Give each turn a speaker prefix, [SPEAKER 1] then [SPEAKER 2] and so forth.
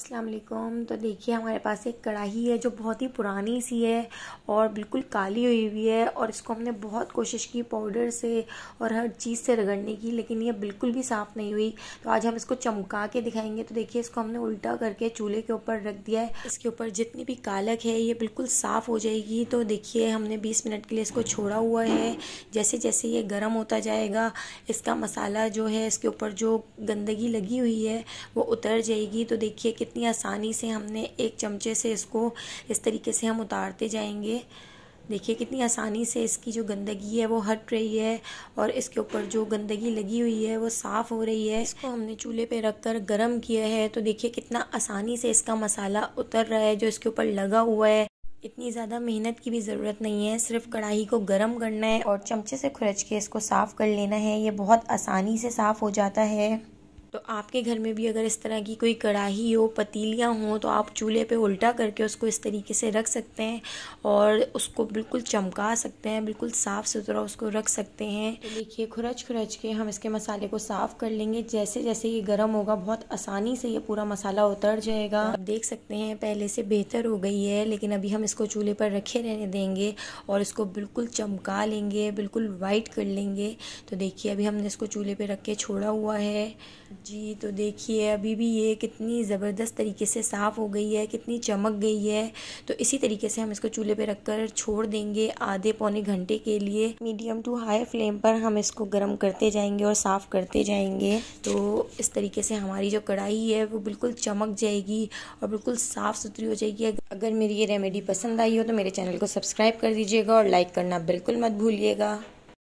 [SPEAKER 1] अस्सलाम वालेकुम तो देखिए हमारे पास एक कढ़ाई है जो बहुत ही पुरानी सी है और बिल्कुल काली हुई हुई है और इसको हमने बहुत कोशिश की पाउडर से और हर चीज़ से रगड़ने की लेकिन ये बिल्कुल भी साफ़ नहीं हुई तो आज हम इसको चमका के दिखाएंगे तो देखिए इसको हमने उल्टा करके चूल्हे के ऊपर रख दिया है इसके ऊपर जितनी भी कालक है ये बिल्कुल साफ़ हो जाएगी तो देखिए हमने बीस मिनट के लिए इसको छोड़ा हुआ है जैसे जैसे ये गर्म होता जाएगा इसका मसाला जो है इसके ऊपर जो गंदगी लगी हुई है वो उतर जाएगी तो देखिए कितनी आसानी से हमने एक चमचे से इसको इस तरीके से हम उतारते जाएंगे देखिए कितनी आसानी से इसकी जो गंदगी है वो हट रही है और इसके ऊपर जो गंदगी लगी हुई है वो साफ़ हो रही है इसको हमने चूल्हे पे रखकर गरम किया है तो देखिए कितना आसानी से इसका मसाला उतर रहा है जो इसके ऊपर लगा हुआ है इतनी ज़्यादा मेहनत की भी ज़रूरत नहीं है सिर्फ कढ़ाई को गर्म करना है और चमचे से खुरच के इसको साफ़ कर लेना है ये बहुत आसानी से साफ़ हो जाता है तो आपके घर में भी अगर इस तरह की कोई कढ़ाही हो पतीलियाँ हों तो आप चूल्हे पे उल्टा करके उसको इस तरीके से रख सकते हैं और उसको बिल्कुल चमका सकते हैं बिल्कुल साफ़ सुथरा उसको रख सकते हैं तो देखिए खुरच खुरच के हम इसके मसाले को साफ़ कर लेंगे जैसे जैसे ये गर्म होगा बहुत आसानी से ये पूरा मसाला उतर जाएगा आप देख सकते हैं पहले से बेहतर हो गई है लेकिन अभी हम इसको चूल्हे पर रखे रहने देंगे और इसको बिल्कुल चमका लेंगे बिल्कुल वाइट कर लेंगे तो देखिए अभी हमने इसको चूल्हे पर रख के छोड़ा हुआ है जी तो देखिए अभी भी ये कितनी ज़बरदस्त तरीके से साफ़ हो गई है कितनी चमक गई है तो इसी तरीके से हम इसको चूल्हे पे रखकर छोड़ देंगे आधे पौने घंटे के लिए मीडियम टू हाई फ्लेम पर हम इसको गर्म करते जाएंगे और साफ़ करते जाएंगे तो इस तरीके से हमारी जो कढ़ाई है वो बिल्कुल चमक जाएगी और बिल्कुल साफ़ सुथरी हो जाएगी अगर मेरी ये रेमेडी पसंद आई हो तो मेरे चैनल को सब्सक्राइब कर दीजिएगा और लाइक करना बिल्कुल मत भूलिएगा